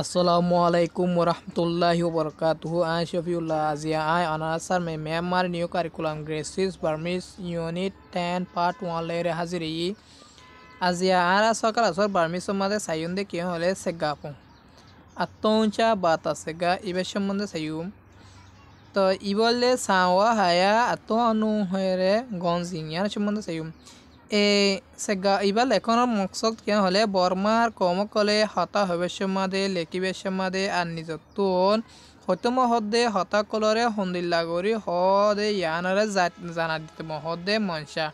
আসসালামু আলাইকুম वरहमतुल्लाहि वबरकातुहु आई शफीउल्लाह आजिया आई अनासर में म्यांमार न्यू करिकुलम ग्रेसिस Burmese unit ten part one लेर हाजिर ई आजिया आरा सकाल असर बर्मिस सम्बन्धे सायुम दे क्यों हले सेगापु अत्तोंचा बाता सेगा इबे सम्बन्धे सायुम तो इबले सावा हाया अत्तो अनु हेरे गंजिंग यार सम्बन्धे सायुम ইবাল এখনৰ মকচদ কিয় হ'লে বৰ্মাৰ কৰ্মকলে হতা হৱেশ্যমাদে লেকিবেশ্যমাদে আৰু নিজতোন সত্যম হদ্দে হতাকলৰে সন্দিল্লা কৰি সদে ইয়ানৰে জানা দিতে মহদে মনসা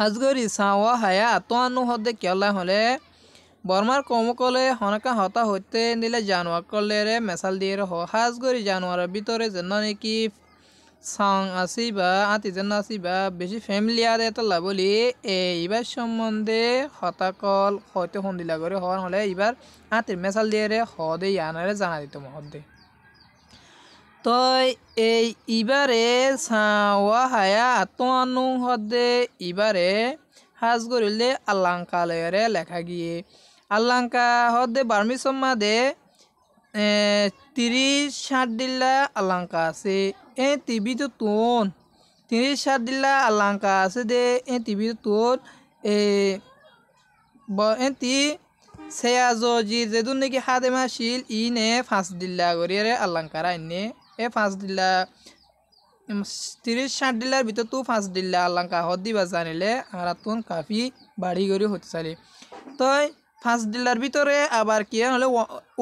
হাজগৰি চাৱা হায়া আতোৱানো হদ্দে কেলা হ'লে বর্মার কমকলে হনকা হতা হইতে নিলে জানোয়ার কলেরে মেসাল দিয়ে হাজ করি জানোয়ারের ভিতরে যেন নাকি সং আসিবা আতিজন আসিবা বেশি আর এতলা বলি এইবার সম্বন্ধে হতাকল হয়তো সন্ধিলা করে হওয়ার হলে এইবার আতির মেশাল দিয়ে রে হদে ইয়ানারে জানা দিত মহদে তই এই ইবারে সাওয়া হায়া আত্মানু হদে ইবারে সাজ করিলে আল্লাঙ্কালয়রে লেখা গিয়ে আল্লাঙ্কা হদে বার্মি সম্মাদে তিরিশ ষাট দিল্লা আল্লাঙ্কা আছে এ তো তোন তিনি সার দিলা আলঙ্কা আছে দে এ তো তোন এ এতি সেয়া জি যেদুন নাকি হাতে মাসিল ইন এ ফাঁস দিল্লা গরিয়ারে আলাঙ্কারা ইনে এ ফাঁস দিল্লা ত্রিশ ষাট ডিলার ভিতর তো ফাঁস দিল্লা আলাঙ্কা হত দিবা জানিলে আর তোন কাফি বাড়ি গড়ি হতে চালি তই ফাঁস ডিলার ভিতরে আবার কি হলে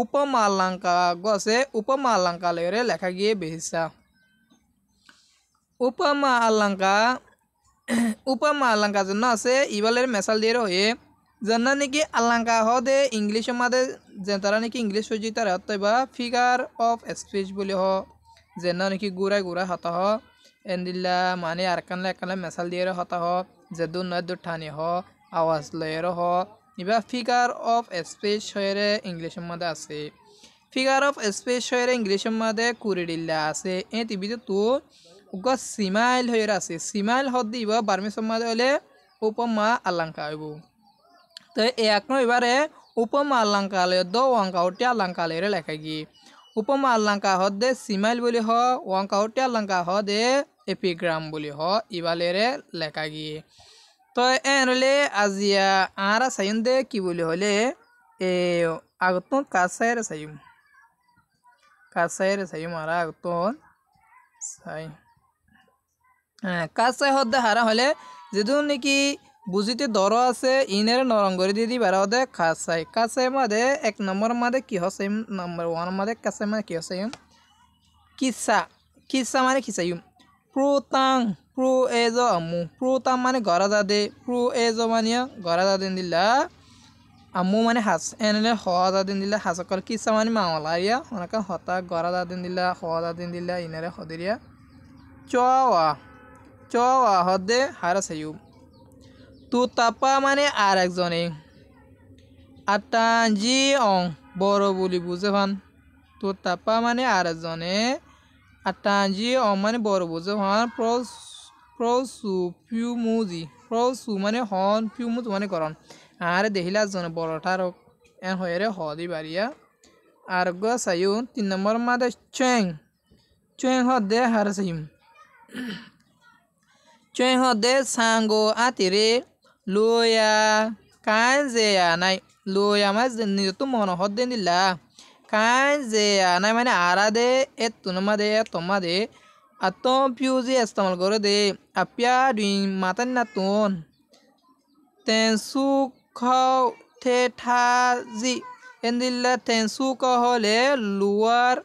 উপমা আলাঙ্কা গছে উপমা আলাঙ্কা লেখা গিয়ে বেহিসা উপমা আলঙ্কা উপমা আল্লাঙ্কা জন্য আছে ইবালের মেসাল দিয়ে হয়ে যেন নাকি আলঙ্কা হে ইংলিশ মাদে যে তারা নাকি ইংলিশ সজি তারা হত বা ফিগার অফ স্পিচ বলে হ যেন নাকি গুড়াই গুড়াই হতা হ এন্দিল্লা মানে আর কানলে একানলে মেসাল দিয়ে হত হ যে দু নয় দুঠানি হ আওয়াজ লয়ের হ ইবা ফিগার অফ স্পিচ হয়ে ইংলিশ মাদে আছে ফিগার অফ স্পিচ হয়ে ইংলিশ মাদে কুড়ি ডিল্লা আছে এ টিভিতে তো উগ সিমাইল হয়ে আছে সিমাইল হদ্দিব বার্মি সম্মাদ হলে উপমা আলাংকা হইব তো এক এবারে উপমা আলাংকালে দ অঙ্কাউটি আলাংকালে লেখা গি উপমা হদ দে সিমাইল বলি হ অঙ্কাউটি আলাংকা হদে এপিগ্রাম বলি হ ইবালেরে লেখা গি তো এনলে আজিয়া আরা সাইন দে কি বলি হলে এ আগত কাসাইরে সাইম কাসাইরে সাইম আরা আগত সাই হ্যাঁ কাছে হদ্দে হারা হলে যেদু নাকি বুঝিতে দর আছে ইনের নরঙ্গরি দিদি বার হদে খাসাই কাছে মাদে এক নম্বর মাদে কি হসে নম্বর ওয়ান মাদে কাছে মানে কি হসে কিসা কিসা মানে খিসাইম প্রতাং প্রু এজ আমু প্রতাং মানে গরা দাদে প্রু এজ মানিয়া গরা দাদিন দিলা আমু মানে হাস এনে হওয়া দিন দিলা কর কিসা মানে ইয়া অনেক হতা গরা দাদিন দিলা সহজা দিন দিলা ইনারে হদিরিয়া চওয়া চ হদে হারাস তু তাপা মানে আর একজনে আটা জি অং বড় বলি বুঝে ভান তু তাপা মানে আর একজনে আটা জি অং মানে বড় বুঝে ভান প্রসু পিউমুজি প্রসু মানে হন পিউমুজ মানে করন আরে দেখিলা জনে বড়টার এন হয়ে হদি বাড়িয়া আর গ সাইউ তিন নম্বর মাদে চেং চেং হদে হারাস Ayub chuyện họ đế sang go atire luya kan ze ya nai luya mas ni tu mon ho den dilla kan ze ya nai মানে আরাদে এ তুনমাদে তোমাদে পিউজি ইস্তেমাল করে দে আপিয়া দুই মাতান না তুন তেনসু খাও থে ঠাজি এন্দিল্লা তেনসু ক হলে লুয়ার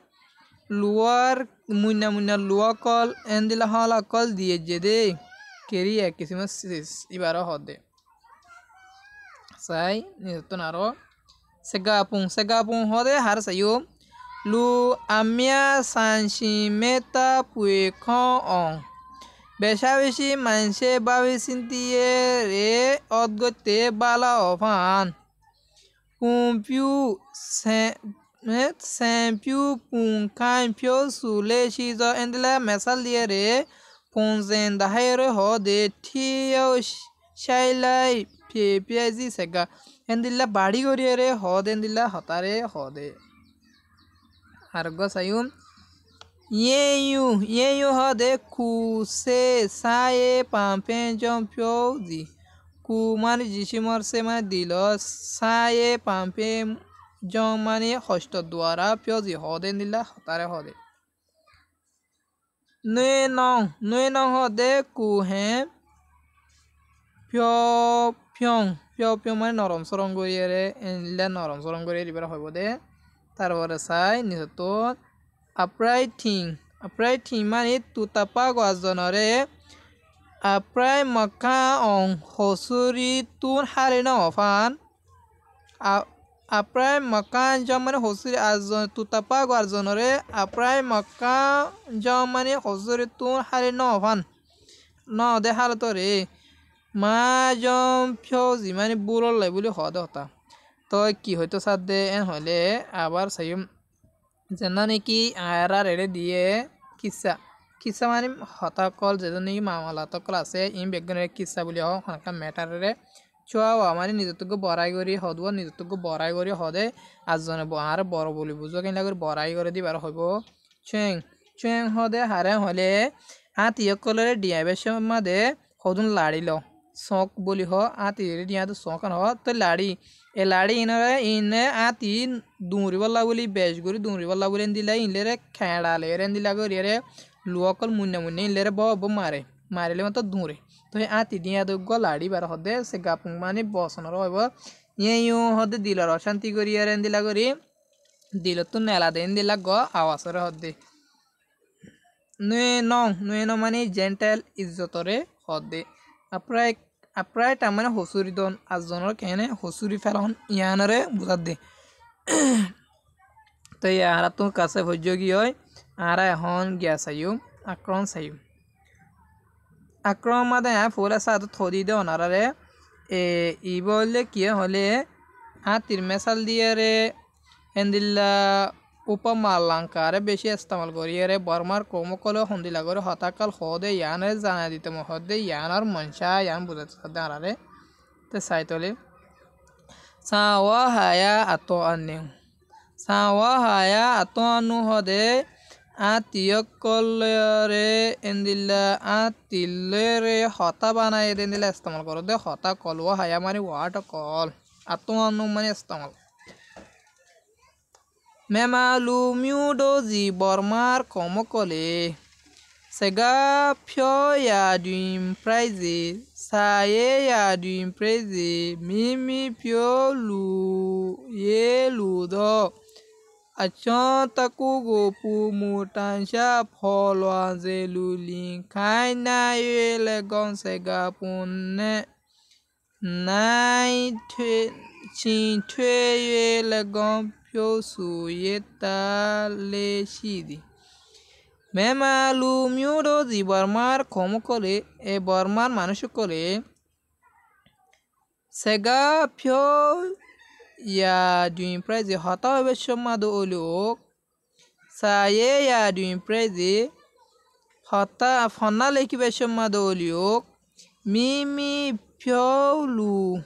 লুয়ার মুন্না মুন্না লুয়া কল এন্দিল্লা হল কল দিয়ে যে দে kiriyakisimasiis ibaraahode sai nitonaro segapun segapun hode har sayu lu amia sanshimeta puekon on বেশাবেশি মানুষে বাবে চিন্তিয়ে রে অদ্গতে বালা অফান কুম্পিউ স্যাম্পিউ কুঙ্কাম্পিউ সুলে সিজ এন্দিলা মেসাল দিয়ে রে Punzendahere hode tio shailai pepiazi sega. Endilla badi goriere hode endilla hotare hode. Argo sayum. Ye you, ye you hode kuse sae pampenjom piodi. Kumar জিসিমর সেমা দিল সায়ে পাম্পে জমানি হস্ত দ্বারা পিয়জি হদে নিলা হতারে হদে nuôi non nuôi non họ để cù hè pyo pyong pyo pyo মানে নরম সরম করিয়ে রে এনলে নরম সরম করিয়ে দিবার হইব দে তারপরে চাই নিহত আপ্রাই ঠিং আপ্রাই ঠিং মানে তুতাপা গজনরে আপ্রায় মকা অং হসুরি তুন হারে নফান আপ্ৰাই মকা জম মানে হুঁচৰি আজন তুতাপা গোৱাৰজনৰে আপ্ৰাই মকা জম মানে হুঁচৰি তোৰ শাৰী ন ভান ন দেখাল তৰে মা যম ফিঅ যিমানে বুৰ লয় বুলি সদে হতা তই কি হয়তো চাদ দে এন হ'লে আবাৰ চাই যেনে নেকি আয়াৰা ৰেৰে দিয়ে কিচ্ছা কিচ্ছা মানে হতাসকল যেনে নেকি মামলাতকল আছে ইম বেগনেৰে কিচ্ছা বুলি হওঁ সেনেকৈ মেটাৰেৰে চাও আমার নিজতক বড়াই করে হদব নিজতক বড়াই করে হদে আজনে আর বড় বলি বুঝো কেনা করে বড়াই করে দিবার হইব চেং চেং হদে হারে হলে আতিয়ক কলরে ডিয়াবে দে হদুন লাড়ি ল শখ বলি হ আতি তো শখ হ তো লাড়ি এ লাড়ি ইনরে ইনে আতি দুঁড়িবল্লা বলি বেশ করি দুঁড়িবল্লা বলি দিলে ইনলে রে খেঁড়ালে রে দিলা করি রে লুয়কল মুন্নে মুন্নে ইনলে রে ব মারে মারিলে মতো দুঁড়ে তুই আতি দিয়া তো গলাড়ি বার হদে সে গাপুং মানে বসনর হইব ইউ ইয়ে হদে দিল অশান্তি করি আর দিলা করি দিল তো নেলা দেন দিলা গ আওয়াজর হদে নুয়ে নং নুয়ে ন মানে জেন্টেল ইজ্জতরে হদে আপ্রায় আপ্রায় তার মানে হসুরি দন আজনের কেনে হসুরি ফেলন ইয়ানরে বুঝা দে তো ইয়ারা তো কাছে ভোজ্য কি হয় আরা এখন গিয়া চাইও আক্রমণ সাইম আক্রমণে ফুল আছে আসাত থরি দে অনারে এ ই বললে কি হলে হাতির মেশাল দিয়ে রে এন্দিল্লা উপমা অলঙ্কারে বেশি ইস্তেমাল করিয়ে রে বর্মার কোমকল হন্দিলা করে হতাকাল হদে ইয়ান রে জানা দিতে মহ দে ইয়ান আর মনসা ইয়ান বুঝাতে আনারে তো সাইতলে সা ও হায়া আত আন সা ও হায়া আত আনু হদে আতিয়কলরে এন্দিল্লা আতিল্লেরে হতা বানাই এদিল্লা ইস্তেমাল করো দে হতা কল ও হায়া মারি ওয়াট কল আত্মানু মানে ইস্তেমাল মেমালু মিউডো জি বর্মার কমকলে সেগা ফয়া ডিম প্রাইজে সায়ে ডিম প্রাইজে মিমি ফিয়লু এ লু အချွန်တကူကိုပူမူတန်ရှာဖော်လွာစေလူလင်ခိုင်းနိုင်၍လည်းကောင်းစကားပွန်နဲ့နိုင်ထွေချင်းထွေ၍လည်းကောင်းဖြိုးဆူရတာလေးရှိသည်မဲမလူမျိုးတို့စီဘာမာခုံမကိုလေအဘာမာမနုရှကိုလေစကားဖြိုး ya du imprezi hata besho madu uluk saye ya du imprezi hata fonna leki besho madu uluk mimi pyolu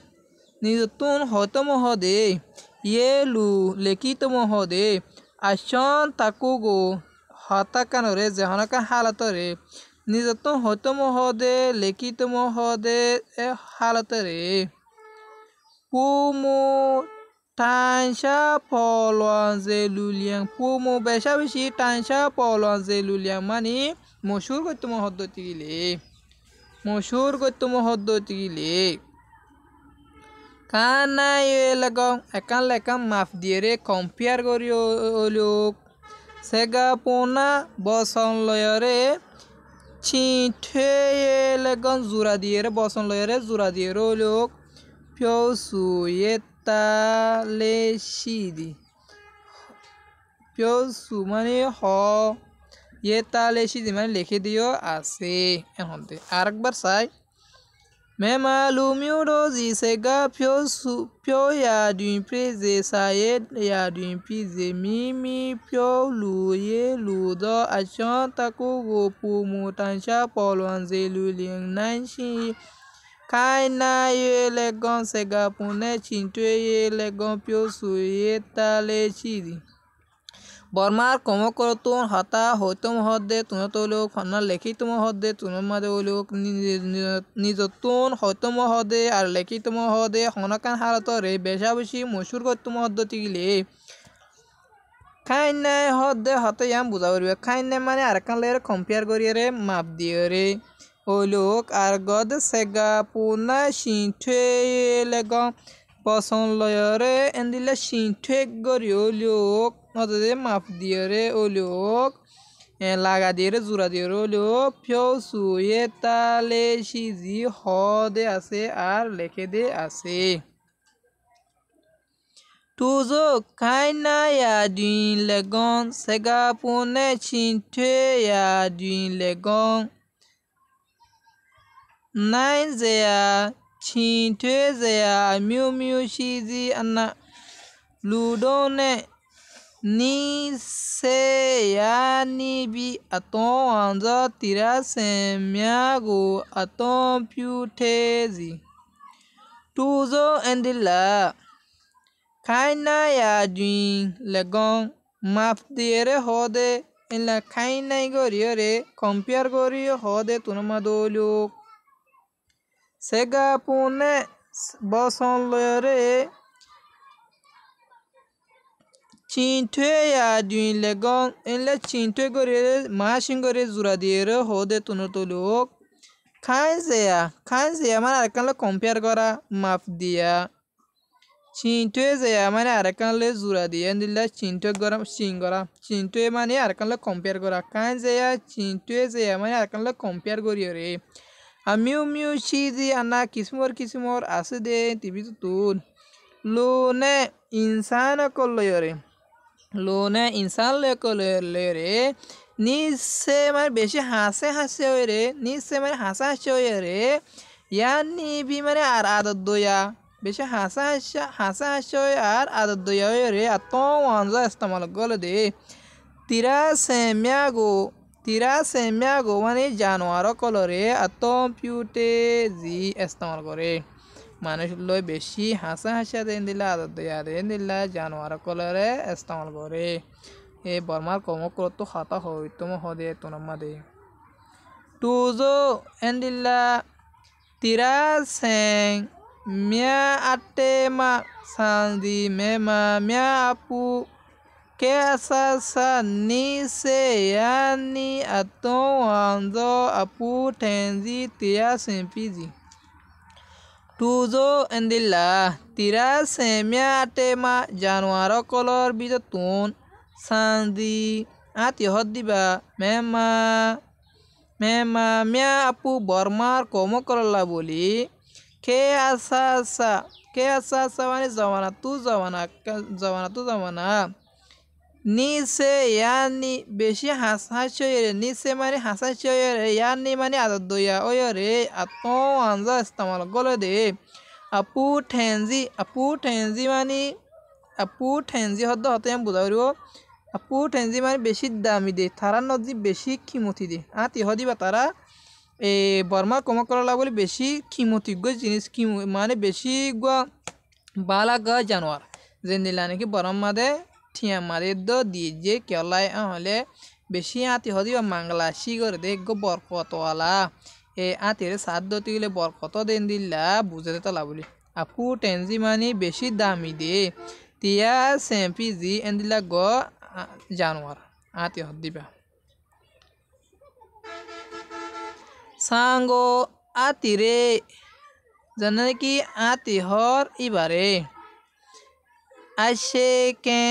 nidutun hotomo hode yelu lekitomo hode ashon takugo hata kanore jehanaka halatore নিজতম হতম হদে লেখিতম হদে হালতরে পুমু Tansha polon zeluliang pomo besha beshi tansha polon zeluliang mani moshur gotum hoddoti gile moshur gotum hoddoti gile kana yelagam ekan lekam maf dire compare gori olok sega pona boson loyore চিঠে এলেগন জোড়া দিয়ে বসন লয়ের জোড়া দিয়ে লোক পিও সুয়েত তালেশিদ পিয়সু মানে হ ইয়ে তালেশিদ মানে লিখে দিও আছে এখন আরেকবার চাই मैं मालूम यूँ रोजी से गा प्यो सु प्यो यादूं प्रेजे सायद यादूं पीजे मी मी प्यो लू ये लू दो अचों तकु गोपू मूटांशा पोलों से लू लिंग नांशी kaina yele gon sega pune chintue yele gon pio su yeta le chidi বর্মার কমকরত হতা হৌতম হদ্দে তুনত লোক ফনার লেখিতম হদ্দে তুনমাদে লোক নিজতন হৌতম হদে আর লেখিতম হদে হনকান হালতরে বেশাবেশি মসুর গতম হদ্দ তিগিলে খাইনাই হদে হতে ইয়াম বুঝা পারবে খাইনাই মানে আর কালের কম্পেয়ার করিয়ে মাপ দিয়ে রে uluk argod sega puna shintwe legon poson loyore endile shintwe gori uluk odode maf diore uluk লাগা দিয়ে জোড়া দিয়ে হলো ফেউ সুয়ে তালে সিজি হ দে আছে আর লেখে দে আছে তুজো খাইনা ইয়াদিন লেগন সেগা পুনে ছিনঠে ইয়াদিন লেগন နိုင်စရာချီထွေးစရာအမျိုးမျိုးရှိသည့်အနက်လူတို့နှင့်နိစေယာနိဘိအသွန်အောင်သောတိရစင်များကိုအသွန်ပြုထေစီသူဇောအန်ဒီလာခိုင်နာယာဂျင်၎င်းမဖတီရဟောဒေအင်လခိုင်နိုင်ကိုရရကွန်ပျာဂိုရီဟောဒေတုနမဒိုလူ সেগাপুনে বসলরে চিনটুয়ে আদুই লেগং এলে চিনটুয়ে মা মাহাসিং গরে জুরা দিয়ে রে হদে তুনো তুলুক খাই যেয়া খাই যেয়া মানে আরেকখানলে কম্পেয়ার করা মাফ দিয়া চিনটুয়ে যেয়া মানে আরেকখানলে জুরা দিয়ে দিলে চিনটুয়ে গরম চিন করা চিনটুয়ে মানে আরেকখানলে কম্পেয়ার করা খাই যেয়া চিনটুয়ে যেয়া মানে আরেকখানলে কম্পেয়ার করি রে আমিও মিউ দি আনা কিসমর কিসমর আছে দে টিভিটো তুল লোনে ইনসান কলয়রে লোনে ইনসান লয় কলয়রে নিচে মানে বেশি হাসে হাসে ওই রে নিচে মানে হাসা হাসে ওই রে ইয়া নিবি মানে আর আদত দয়া বেশি হাসা হাসা হাসা হাসে ওই আর আদর দয়া ওই রে আত অঞ্জা ইস্তমাল গলে দে তিরা সেমিয়া গো গোবানি गोवानी কলরে को পিউটে জি इस्तेमाल করে মানুষ লো বেশি হাসা হাসা দেন দিলা আদর দয়া দেন দিলা জানোয়ার কলরে ইস্তেমাল করে এ বর্মার কমক্রত হাতা হই তুম হদে তোনম্মা দে টুজো এন দিলা তিরাশে মিয়া আটে মা সান্দি মে মা মিয়া আপু que Kesasa ni se yani aton anzo apu tenzi tira sempizi. Tuzo endila tira semia tema januaro color bitotun sandi ati hodiba mema mema mia apu bormar como corola boli. Kesasa kesasa mani zamana tu zamana zamana tu zamana. নিচে ইয়ানি বেশি হাসাইছয়ের নিচে মানে চেয়ারে ইয়ানি মানে আদর দইয়া ওয়রে আত আঞ্জা ইস্তেমাল গলে দে আপু ঠেঞ্জি আপু ঠেঞ্জি মানে আপু ঠেঞ্জি হদ হতে আমি বুঝাই দিব আপু ঠেঞ্জি মানে বেশি দামি দে তারা নদী বেশি কিমতি দে হ্যাঁ তিহ দিবা তারা এ বর্মা কম করলা বলে বেশি কিমতি গো জিনিস কিম মানে বেশি গ বালা গ জানোয়ার যে নিলা নাকি বরম মাদে ঠিয়া মারে দিয়ে যে क्योलाई अहले বেশি আতি হদিও মাংলা শিগর দেখো বরকতওয়ালা এ আতির দতি তুইলে বরকত দেন দিল্লা বুঝতে তলা বলি আপু টেনজি মানি বেশি দামি দে তিয়া সেম্পি জি এন গ জানোয়ার আতি হদ দিবা সাঙ্গো আতিরে জানে কি আতি হর ইবারে আসে কে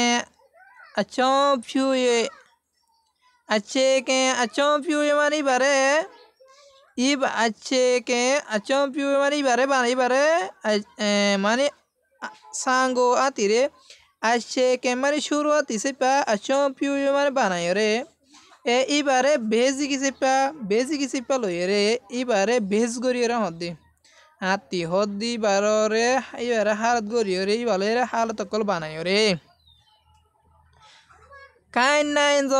achong achon piuye ache ke achong achon piuye mari bare ib ache ke achong achon piuye mari bare mari bare mani sango atire ache ke mari shuruati se pa achon piuye mari banayo re এ ইবারে ভেজ কিসিপা ভেজ কিসিপা লইরে ইবারে ভেজ গরিয়রা হদ্দি হাতি হদ্দি বাররে ইবারে হালত গরিয়রে ইবালে হালত কল বানায় রে কাইন নাইন জ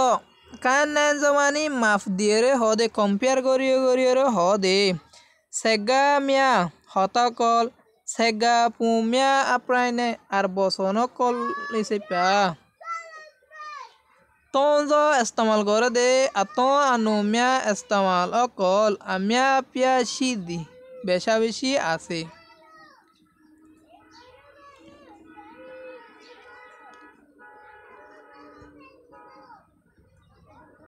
কাইন নাইন জ মানে মাফ দিয়েরে হদে কম্পেয়ার করিয়ে করিয়েরে হদে সেগা মিয়া হতকল সেগা পুমিয়া আপ্রাইনে আর বসন কল লিসে পা তঞ্জ ইস্তেমাল করে দে আত মিয়া ইস্তেমাল অকল আমিয়া পিয়া দি বেশা বেশি আছে